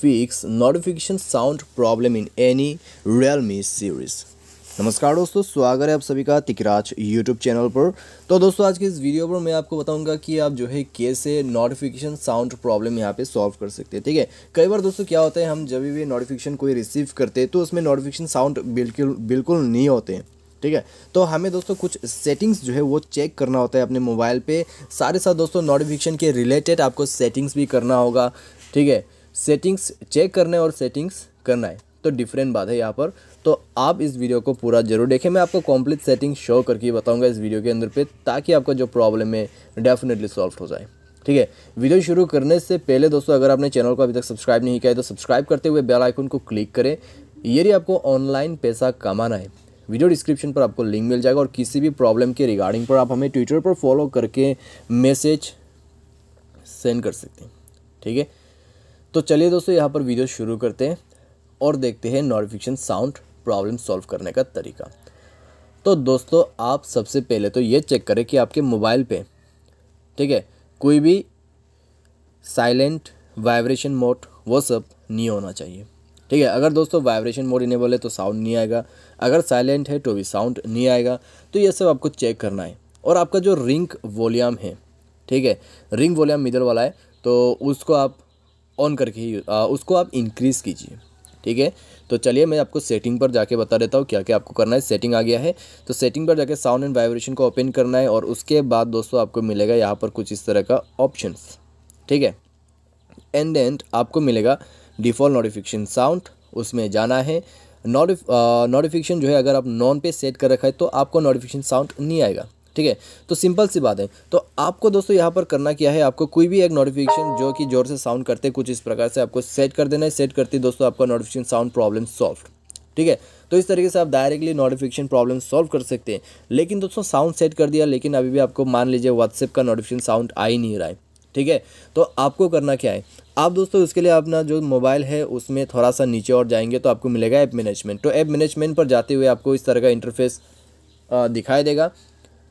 fix notification sound problem in any realme series नमस्कार दोस्तों स्वागत है आप सभी का तिकराज यूट्यूब चैनल पर तो दोस्तों आज के इस वीडियो पर मैं आपको बताऊंगा कि आप जो है कैसे नोटिफिकेशन साउंड प्रॉब्लम यहाँ पे सॉल्व कर सकते हैं ठीक है कई बार दोस्तों क्या होता है हम जब भी नोटिफिकेशन कोई रिसीव करते हैं तो उसमें नोटिफिकेशन साउंड बिल्कुल बिल्कुल नहीं होते हैं ठीक है तो हमें दोस्तों कुछ सेटिंग्स जो है वो चेक करना होता है अपने मोबाइल पर सारे साथ दोस्तों नोटिफिकेशन के रिलेटेड आपको सेटिंग्स भी करना होगा ठीक है सेटिंग्स चेक करने और सेटिंग्स करना है तो डिफरेंट बात है यहाँ पर तो आप इस वीडियो को पूरा जरूर देखें मैं आपको कॉम्प्लीट सेटिंग शो करके बताऊंगा इस वीडियो के अंदर पे ताकि आपका जो प्रॉब्लम है डेफिनेटली सॉल्व हो जाए ठीक है वीडियो शुरू करने से पहले दोस्तों अगर आपने चैनल को अभी तक सब्सक्राइब नहीं किया है तो सब्सक्राइब करते हुए बेल आइकन को क्लिक करें यदि आपको ऑनलाइन पैसा कमाना है वीडियो डिस्क्रिप्शन पर आपको लिंक मिल जाएगा और किसी भी प्रॉब्लम के रिगार्डिंग पर आप हमें ट्विटर पर फॉलो करके मैसेज सेंड कर सकते हैं ठीक है तो चलिए दोस्तों यहाँ पर वीडियो शुरू करते हैं और देखते हैं नोटिफिकेशन साउंड प्रॉब्लम सॉल्व करने का तरीका तो दोस्तों आप सबसे पहले तो ये चेक करें कि आपके मोबाइल पे ठीक है कोई भी साइलेंट वाइब्रेशन मोड वो सब नहीं होना चाहिए ठीक है अगर दोस्तों वाइब्रेशन मोड इनेबल है तो साउंड नहीं आएगा अगर साइलेंट है तो भी साउंड नहीं आएगा तो ये सब आपको चेक करना है और आपका जो रिंग वॉल्यूम है ठीक है रिंग वॉल्यूम मिडल वाला है तो उसको आप ऑन करके ही उसको आप इंक्रीज़ कीजिए ठीक है तो चलिए मैं आपको सेटिंग पर जाके बता देता हूँ क्या क्या आपको करना है सेटिंग आ गया है तो सेटिंग पर जाके साउंड एंड वाइब्रेशन को ओपन करना है और उसके बाद दोस्तों आपको मिलेगा यहाँ पर कुछ इस तरह का ऑप्शंस ठीक है एंड देन आपको मिलेगा डिफ़ॉल्ट नोटिफिकेशन साउंड उसमें जाना है नोटिफिकेशन जो है अगर आप नॉन पे सेट कर रखा है तो आपको नोटिफिकेशन साउंड नहीं आएगा ठीक है तो सिंपल सी बात है तो आपको दोस्तों यहाँ पर करना क्या है आपको कोई भी एक नोटिफिकेशन जो कि ज़ोर से साउंड करते कुछ इस प्रकार से आपको सेट कर देना है सेट करती दोस्तों आपका नोटिफिकेशन साउंड प्रॉब्लम सॉल्व ठीक है तो इस तरीके से आप डायरेक्टली नोटिफिकेशन प्रॉब्लम सॉल्व कर सकते हैं लेकिन दोस्तों साउंड सेट कर दिया लेकिन अभी भी आपको मान लीजिए व्हाट्सएप का नोटिफिकेशन साउंड आ ही नहीं रहा है ठीक है तो आपको करना क्या है आप दोस्तों उसके लिए अपना जो मोबाइल है उसमें थोड़ा सा नीचे और जाएंगे तो आपको मिलेगा ऐप मैनेजमेंट तो ऐप मैनेजमेंट पर जाते हुए आपको इस तरह का इंटरफेस दिखाई देगा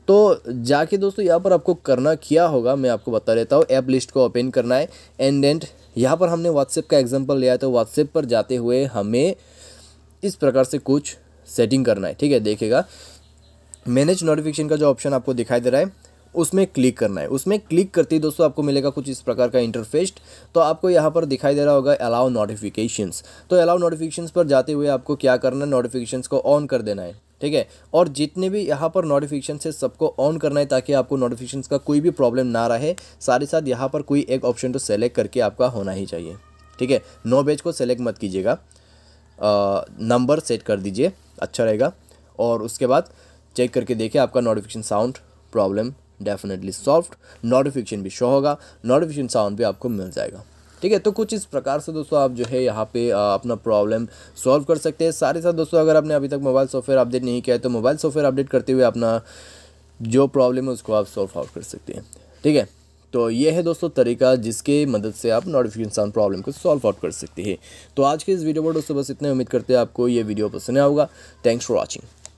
तो जाके दोस्तों यहाँ पर आपको करना किया होगा मैं आपको बता देता हूँ ऐप लिस्ट को ओपन करना है एंड एंड यहाँ पर हमने व्हाट्सएप का एग्जाम्पल लिया तो व्हाट्सएप पर जाते हुए हमें इस प्रकार से कुछ सेटिंग करना है ठीक है देखेगा मैनेज नोटिफिकेशन का जो ऑप्शन आपको दिखाई दे रहा है उसमें क्लिक करना है उसमें क्लिक करते ही दोस्तों आपको मिलेगा कुछ इस प्रकार का इंटरफेस तो आपको यहाँ पर दिखाई दे रहा होगा अलाउ नोटिफिकेशंस तो अलाउ नोटिफिकेशंस पर जाते हुए आपको क्या करना है नोटिफिकेशंस को ऑन कर देना है ठीक है और जितने भी यहाँ पर नोटिफिकेशन है सबको ऑन करना है ताकि आपको नोटिफिकेशन का कोई भी प्रॉब्लम ना रहे साथ ही साथ यहाँ पर कोई एक ऑप्शन तो सेलेक्ट करके आपका होना ही चाहिए ठीक है नो बेच को सेलेक्ट मत कीजिएगा नंबर सेट कर दीजिए अच्छा रहेगा और उसके बाद चेक करके देखिए आपका notification sound problem definitely soft notification भी शो होगा नोटिफिकेशन साउंड भी आपको मिल जाएगा ठीक है तो कुछ इस प्रकार से दोस्तों आप जो है यहाँ पे अपना प्रॉब्लम सॉल्व कर सकते हैं सारे साथ दोस्तों अगर आपने अभी तक मोबाइल सॉफ्टवेयर अपडेट नहीं किया है तो मोबाइल सॉफ्टवेयर अपडेट करते हुए अपना जो प्रॉब्लम है उसको आप सॉल्व आउट कर सकते हैं ठीक है तो ये है दोस्तों तरीका जिसके मदद से आप नोटिफिकेशन प्रॉब्लम को सॉल्व आउट कर सकते हैं तो आज के इस वीडियो पर दोस्तों बस इतने उम्मीद करते हैं आपको ये वीडियो पसंद आएगा थैंक्स फॉर वॉचिंग